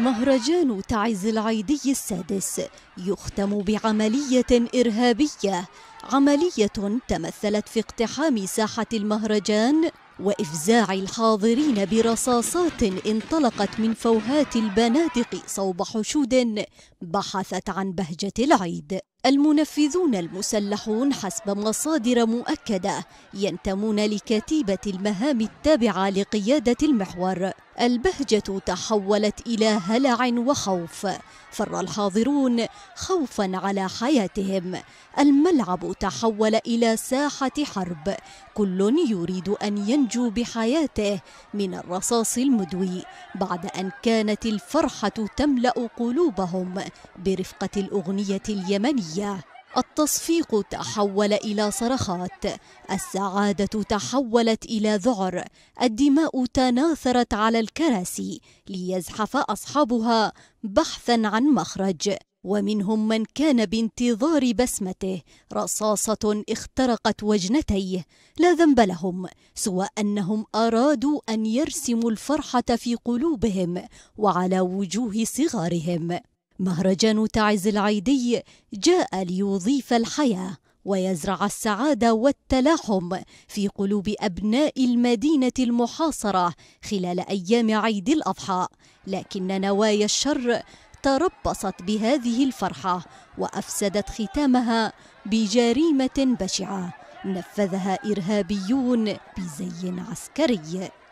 مهرجان تعز العيدي السادس يختم بعملية إرهابية عملية تمثلت في اقتحام ساحة المهرجان وإفزاع الحاضرين برصاصات انطلقت من فوهات البنادق صوب حشود بحثت عن بهجة العيد المنفذون المسلحون حسب مصادر مؤكدة ينتمون لكتيبة المهام التابعة لقيادة المحور البهجة تحولت إلى هلع وخوف فر الحاضرون خوفا على حياتهم الملعب تحول إلى ساحة حرب كل يريد أن ينجو بحياته من الرصاص المدوي بعد أن كانت الفرحة تملأ قلوبهم برفقة الأغنية اليمنية العالمية التصفيق تحول إلى صرخات السعادة تحولت إلى ذعر الدماء تناثرت على الكراسي ليزحف أصحابها بحثا عن مخرج ومنهم من كان بانتظار بسمته رصاصة اخترقت وجنتيه لا ذنب لهم سوى أنهم أرادوا أن يرسموا الفرحة في قلوبهم وعلى وجوه صغارهم مهرجان تعز العيدي جاء ليضيف الحياه ويزرع السعاده والتلاحم في قلوب ابناء المدينه المحاصره خلال ايام عيد الاضحى لكن نوايا الشر تربصت بهذه الفرحه وافسدت ختامها بجريمه بشعه نفذها ارهابيون بزي عسكري